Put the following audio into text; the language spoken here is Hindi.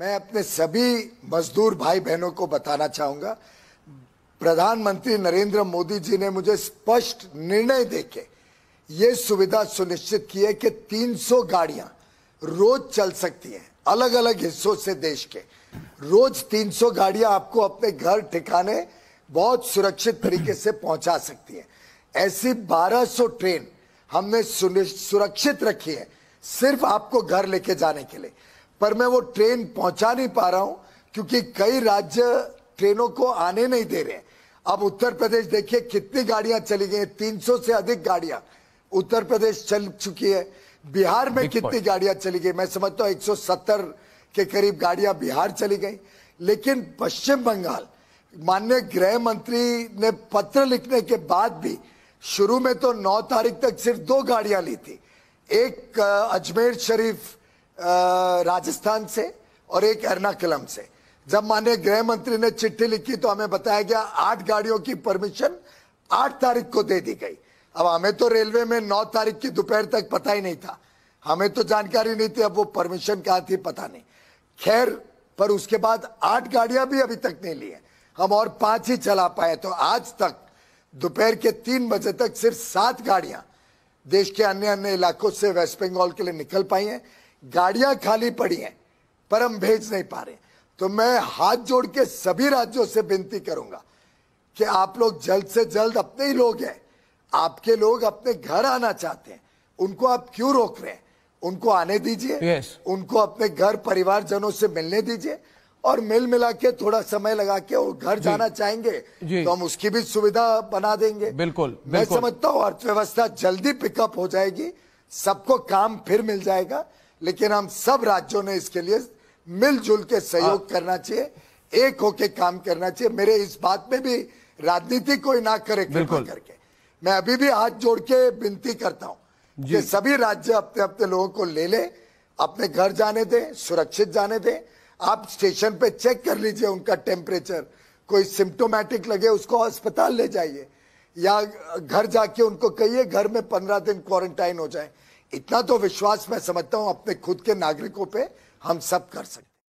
मैं अपने सभी मजदूर भाई बहनों को बताना चाहूंगा प्रधानमंत्री नरेंद्र मोदी जी ने मुझे स्पष्ट निर्णय देके ये सुविधा सुनिश्चित की है कि 300 गाड़ियां रोज चल सकती हैं अलग अलग हिस्सों से देश के रोज 300 गाड़ियां आपको अपने घर ठिकाने बहुत सुरक्षित तरीके से पहुंचा सकती हैं ऐसी 1200 ट्रेन हमने सुरक्षित रखी है सिर्फ आपको घर लेके जाने के लिए पर मैं वो ट्रेन पहुंचा नहीं पा रहा हूं क्योंकि कई राज्य ट्रेनों को आने नहीं दे रहे अब उत्तर प्रदेश देखिए कितनी गाड़ियां चली गई तीन सौ से अधिक गाड़ियां उत्तर प्रदेश चल चुकी है बिहार में कितनी गाड़ियां चली गई मैं समझता हूं सत्तर के करीब गाड़ियां बिहार चली गई लेकिन पश्चिम बंगाल माननीय गृह मंत्री ने पत्र लिखने के बाद भी शुरू में तो 9 तारीख तक सिर्फ दो गाड़ियां ली थी एक अजमेर शरीफ राजस्थान से और एक एर्नाकुलम से जब माननीय गृह मंत्री ने चिट्ठी लिखी तो हमें बताया गया आठ गाड़ियों की परमिशन आठ तारीख को दे दी गई अब हमें तो रेलवे में नौ तारीख की दोपहर तक पता ही नहीं था हमें तो जानकारी नहीं थी अब वो परमिशन कहा थी पता नहीं खैर पर उसके बाद आठ गाड़ियां भी अभी तक नहीं ली है हम और पांच ही चला पाए तो आज तक दोपहर के तीन बजे तक सिर्फ सात गाड़ियां देश के अन्य अन्य इलाकों से वेस्ट बंगाल के लिए निकल पाई हैं गाड़ियां खाली पड़ी हैं पर हम भेज नहीं पा रहे तो मैं हाथ जोड़ के सभी राज्यों से विनती करूंगा कि आप लोग जल्द से जल्द अपने ही लोग हैं आपके लोग अपने घर आना चाहते हैं उनको आप क्यों रोक रहे हैं उनको आने दीजिए yes. उनको अपने घर परिवार जनों से मिलने दीजिए और मिल मिला के थोड़ा समय लगा के और घर जाना चाहेंगे तो हम उसकी भी सुविधा बना देंगे बिल्कुल, बिल्कुल। मैं समझता हूँ अर्थव्यवस्था जल्दी पिकअप हो जाएगी सबको काम फिर मिल जाएगा लेकिन हम सब राज्यों ने इसके लिए मिलजुल के सहयोग हाँ। करना चाहिए एक होके काम करना चाहिए मेरे इस बात में भी राजनीति कोई ना करे करके मैं अभी भी हाथ जोड़ के विनती करता हूँ कि सभी राज्य अपने अपने लोगों को ले ले अपने घर जाने दें सुरक्षित जाने दें आप स्टेशन पे चेक कर लीजिए उनका टेम्परेचर कोई सिम्टोमेटिक लगे उसको अस्पताल ले जाइए या घर जाके उनको कहिए घर में पंद्रह दिन क्वारंटाइन हो जाए इतना तो विश्वास मैं समझता हूं अपने खुद के नागरिकों पे हम सब कर सकते